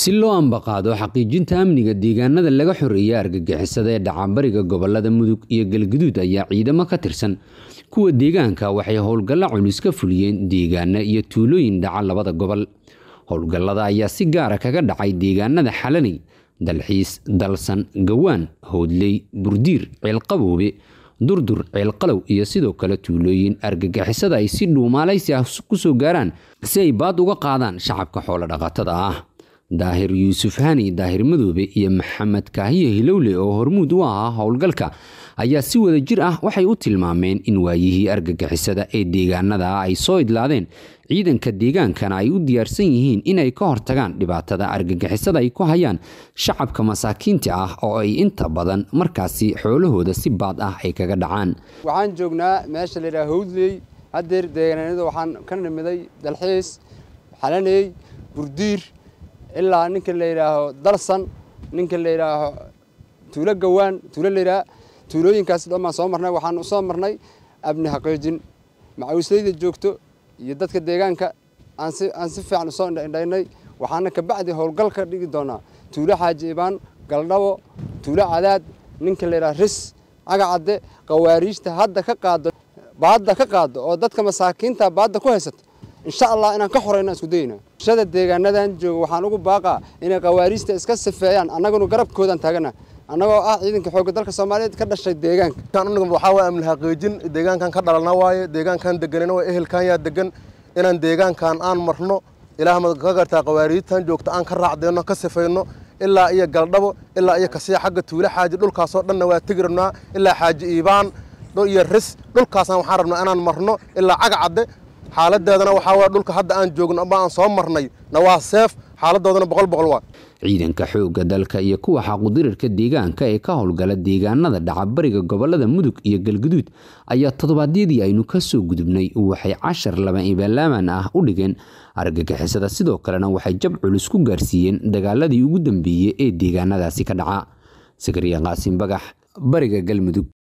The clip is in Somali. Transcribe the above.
si loo ambaqaado xaqiijinta amniga deegaanada laga xoreeya argagixisada ee bariga gobolada mudug iyo galguduud ayaa ciidamo ka tirsan kuwa deegaanka waxay howlgalla culus ka fuliyeen deegaana iyo tuulooyin dhaca labada gobol howlgallada ayaa si gaara ah kaga dhacay deegaanada xalanay dalxiis dalsan gawaan howdley burdiir ceelqaboobe durdur ceelqalow iyo sidoo kale tuulooyin argagixisada ay si dhuumaalaysi ah ku soo gaaraan si ay baad uga qaadaan shacabka xoolo dhaqatada ah daahir yuusuf hani daahir madoobe iyo maxamed kaahiye hilowle oo hormuud u ahaa howlgalka ayaa si wada jir ah waxay u tilmaameen in waayihii argagixisada ee deegaanada ay soo idlaadeen ciidanka deegaankana ay u diyaarsan yihiin inay ka hortagaan dhibaatada argagixisada ay ku hayaan shacabka masaakiinta ah oo ay inta badan markaasi xoolahooda si baad ah ay kaga dhacaan waxaan joognaa meesha laydhaha howdley hadeer deegaananada waxaan ka nimiday dalxiis xalaney burdiir ilaa ninka la yidhaaho dalsan ninka la yidhaaho tuulo gawaan tuulo layidhaah tuulooyinkaas dhan baan soo marnay waxaan usoo marnay abni xaqiijin macawislayda joogto iyo dadka deegaanka aan si fiican usoo indhaindhaynay waxaana ka bacdi howlgal ka dhigi doonaa tuulo xaaji ibaan galdhabo tuulo cadaad ninka la yidhaha ris cagacadde qawaariijta hadda ka qaado baadda ka qaado oo dadka masaakiinta baadda ku haysato insha allah inaan ka horeyno isku dayna bulshada deegaanadan jooga waxaan ugu baaqaa inay qawaariista iska sifeeyaan annaguna garabkoodaan taagana annagoo ah ciidanka xoogga dalka soomaaliyeed ka dhashay deegaanka anigu waxaa waye amni xaqiijin deegaankan ka dhalana waaye deegaankan deganana waaye ehelkan yaa degan inaan deegaankan aan marno ilaah ma ka gartaa qawaariidtan joogta aan ka raacdeenno ka sifeyno ilaa iyo galdhabo ilaa iyo kasiya xagga tuulo xaaji dhulkaasoo dhanna waa tegi rabnaa ilaa xaaji iibaan iyo ris dhulkaasaan waxaan rabnaa inaan marno ilaa cagcadde xaaladeedana waxaa waay dhulka hadda aan joogno ama aan soo marnay na waa seef xaaladoodana boqol boqol waa ciidanka xoogga dalka iyo kuwa xaqudirirka deegaanka ee ka howlgala deegaanada dhacabariga gobolada mudug iyo galguduud ayaa toddobaadyadii aynu ka soo gudubnay waxay cashar laba ibalaaman ah u dhigeen argagixisada sidoo kalena waxay jab culus ku gaarsiiyeen dagaaladii ugu dambeeyey ee deegaanadaasi ka dhaca sakariya qaasim bagax bariga galmudug